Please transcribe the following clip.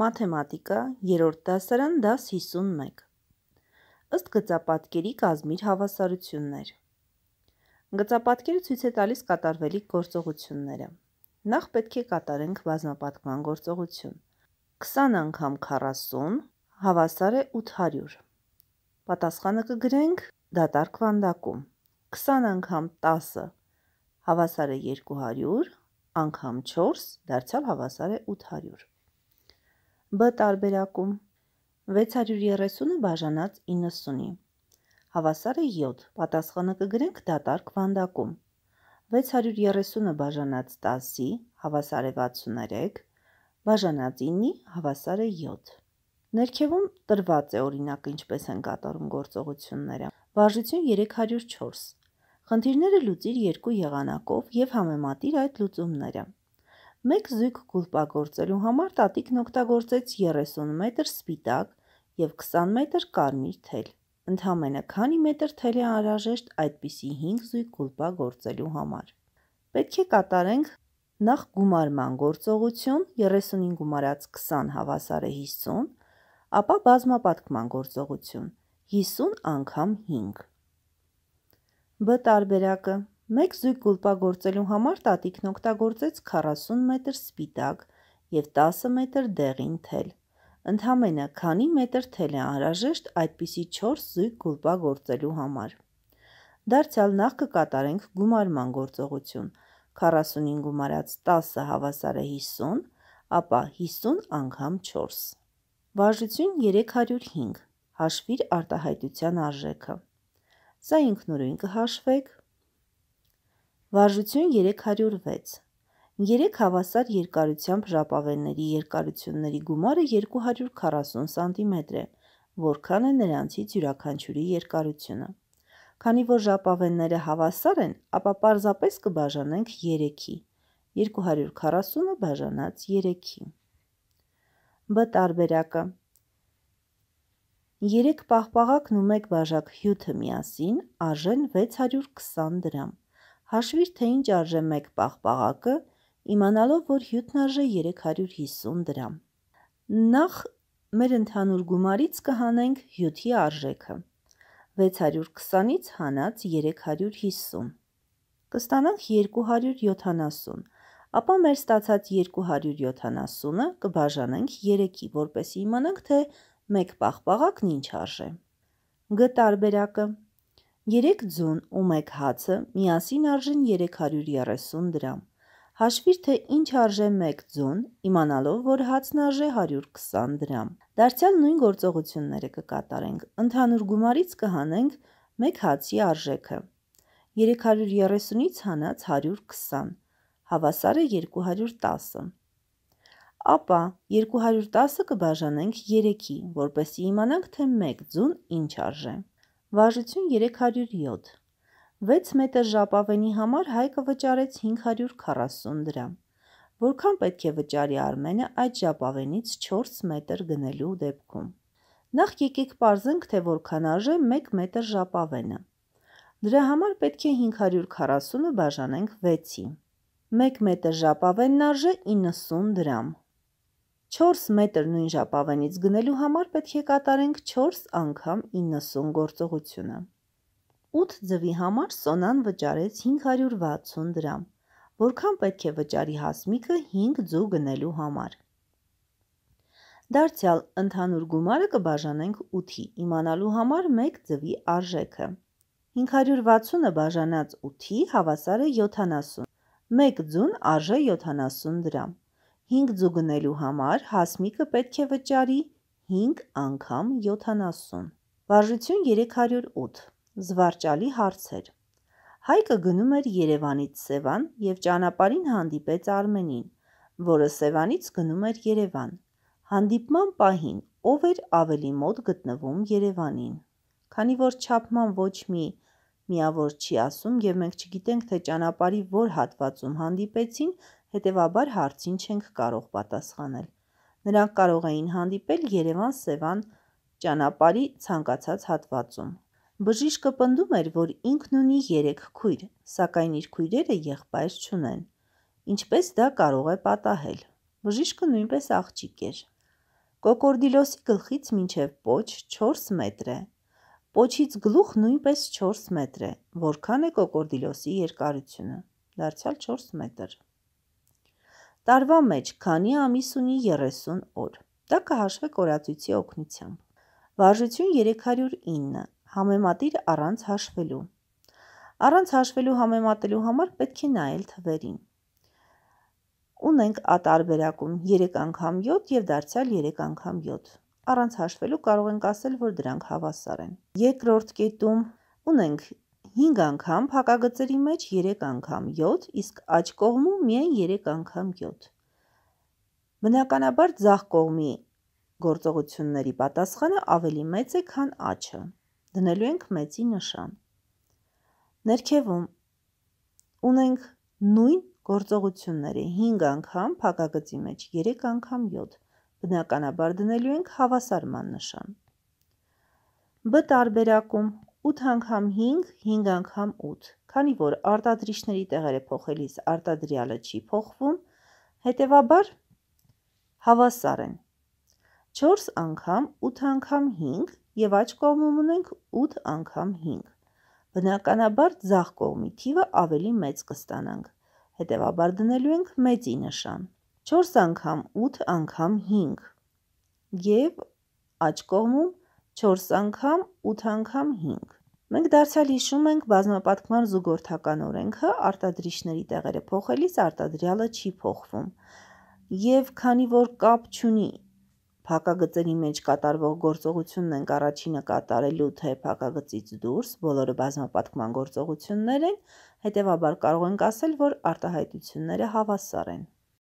Մաթեմատիկա, 3-րդ դասարան, դաս 51։ Ըստ գծապատկերի կազմիր հավասարություններ։ Գծապատկերը ցույց է տալիս կատարվելիք գործողությունները։ Նախ պետք է կատարենք բազմապատկման գործողություն։ 20 անգամ 40 հավասար է 800։ Պատասխանը կգրենք դատարկ վանդակում։ 20 անգամ 10 հավասար է 200, անգամ 4 դարձյալ հավասար է 800։ Բ տարբերակում 630-ը բաժանած 90-ի։ Հավասարը 7, պատասխանը կգրենք դատարկ վանդակում։ 630-ը բաժանած 10-ի, հավասար է 63, բաժանած 9-ի, հավասար է 7։ Ներքևում տրված է օրինակը ինչպես են կատարում գործողությունները։ Բաժություն 304։ Խնդիրները լուծիր երկու եղանակով եւ համեմատիր այդ լուծումները։ Մեկ զույգ գուլպագործելու համար տատիկն օգտագործեց 30 մետր սպիտակ և 20 մետր կարմիր թել։ Ընդամենը քանի մետր թել է անհրաժեշտ այդպիսի 5 զույգ գուլպա գործելու համար։ Պետք է կատարենք նախ գումարման գործողություն 35 գումարած 20 հավասար է 50, ապա բազմապատկման գործողություն 50 անգամ 5։ Բ տարբերակը Մեկ զույգ գուլպագործելու համար տատիկն օգտագործեց 40 մետր սպիտակ և 10 մետր դեղին թել։ Ընդամենը քանի մետր թել է անհրաժեշտ այդպիսի 4 զույգ գուլպագործելու համար։ Դարձյալ նախ կկատարենք գումարման գործողություն։ 40-ին գումարած 10 հավասար է 50, ապա 50 անգամ 4։ Վարժություն 305։ Հաշվիր արտահայտության արժեքը։ Սա ինքնուրույն կհաշվեք, Վարժություն 306 Երեք հավասար երկարությամբ ժապավենների երկարությունների գումարը 240 սանտիմետր է, որքան է նրանցից յուրաքանչյուրի երկարությունը։ Քանի որ ժապավենները հավասար են, ապա պարզապես կբաժանենք 3-ի։ 240-ը բաժանած 3-ի։ Բ տարբերակը 3 պահպաղակն ու 1 բաժակ հյութը միասին արժեն 620 դրամ հաշվիր, թե ինչ արժե մեկ պաղպաղակը, իմանալով, որ հյութն արժե 350 դրամ։ Նախ մեր ընդհանուր գումարից կհանենք հյութի արժեքը։ 620-ից հանած 350։ Կստանանք 270, ապա մեր ստացած 270-ը կբաժանենք 3-ի, որպեսի իմանանք, թե մեկ պաղպաղակն ինչ արժե։ Գ տարբերակը 0,5 3 ձուն ու 1 հացը միասին արժեն 330 դրամ։ Հաշվիր թե ինչ արժե 1 ձուն, իմանալով, որ հացն արժե 120 դրամ։ Դարձյալ նույն գործողությունները կկատարենք։ Ընդհանուր գումարից կհանենք 1 հացի արժեքը։ 330-ից հանած 120 հավասար է 210-ը։ Ապա 210-ը կբաժանենք 3-ի, որպեսզի իմանանք, թե 1 ձուն ինչ արժե։ Վարժություն 307։ 6 մետր ժապավենի համար Հայկը վճարեց 540 դրամ։ Որքան պետք է վճարի Արմենը այդ ժապավենից 4 մետր գնելու դեպքում։ Նախ եկեք parzենք, թե որքան արժե 1 մետր ժապավենը։ Դրա համար պետք է 540-ը բաժանենք 6-ի։ 1 մետր ժապավենն արժե 90 դրամ։ 4 մետր նույն ժապավենից գնելու համար պետք է կատարենք 4 անգամ 90 գործողությունը։ 8 ձվի համար Սոնան վճարեց 560 դրամ, որքան պետք է վճարի հասմիկը 5 ձու գնելու համար։ Դարձյալ ընդհանուր գումարը կբաժանենք 8-ի, իմանալու համար 1 ձվի արժեքը։ 560-ը բաժանած 8-ի հավասար է 70։ 1 ձուն արժե 70 դրամ։ 5 զուգնելու համար հասմիկը պետք է վճարի 5 անգամ 70։ Վարժություն 308։ Զվարճալի հարցեր։ Հայկը գնում էր Երևանից Սևան եւ ճանապարհին հանդիպեց Արմենին, որը Սևանից գնում էր Երևան։ Հանդիպման պահին ով էր ավելի մոտ գտնվում Երևանին։ Քանի որ ճապման ոչ մի միավոր չի ասում եւ մենք չգիտենք թե ճանապարհի որ հատվածում հանդիպեցին, հետևաբար հարցին չենք կարող պատասխանել։ Նրանք կարող էին հանդիպել Երևան-Սևան ճանապարհի ցանկացած հատվածում։ Բժիշկը պնդում էր, որ ինքն ունի 3 քույր, սակայն իր քույրերը եղբայր չունեն։ Ինչպես դա կարող է պատահել։ Բժիշկը նույնպես աղջիկ էր։ Կոկորդիլոսի գլխից մինչև պոչ 4 մետր է։ Պոչից գլուխ նույնպես 4 մետր է, որքան է կոկորդիլոսի երկարությունը։ Դարձյալ 4 մետր։ Տարվա մեջ քանի ամիս ունի 30 օր։ Դա կհաշվի կորացույցի օգնությամբ։ Վարժություն 309, համեմատիր առանց հաշվելու։ Առանց հաշվելու համեմատելու համար պետք է նայել թվերին։ Ունենք A տարբերակում 3 անգամ 7 եւ դարձյալ 3 անգամ 7։ Առանց հաշվելու կարող ենք ասել, որ դրանք հավասար են։ Երկրորդ կետում ունենք 5 անգամ, փակագծերի մեջ 3 անգամ 7, իսկ աջ կողմում միայն 3 անգամ 7։ Բնականաբար ձախ կողմի գործողությունների պատասխանը ավելի մեծ է, քան աճը։ Դնելու ենք մեծի նշան։ Ներքևում ունենք նույն գործողությունները 5 անգամ, փակագծի մեջ 3 անգամ 7։ Բնականաբար դնելու ենք հավասարման նշան։ Բ տարբերակում 8 անգամ 5, 5 անգամ 8։ Քանի որ արտադրիչների տեղերը փոխելիս արտադրյալը չի փոխվում, հետևաբար հավասար են 4 անգամ 8 անգամ 5 եւ աջ կողմում ունենք 8 անգամ 5։ Բնականաբար ձախ կողմի թիվը ավելի մեծ կստանանք։ Հետևաբար դնելու ենք մեծի նշան։ 4 անգամ 8 անգամ 5 եւ աջ կողմում 8 4 անգամ, 8 անգամ 5։ Մենք դարձյալ հիշում ենք բազմապատկման զուգորդական օրենքը արտադրիչների տեղերը փոխելիս արտադրյալը չի փոխվում։ Եվ քանի որ կապ չունի փակագծերի մեջ կատարվող գործողությունն ենք առաջինը կատարելու թե փակագծից դուրս, բոլորը բազմապատկման գործողություններ են, հետևաբար կարող ենք ասել, որ արտահայտությունները հավասար են։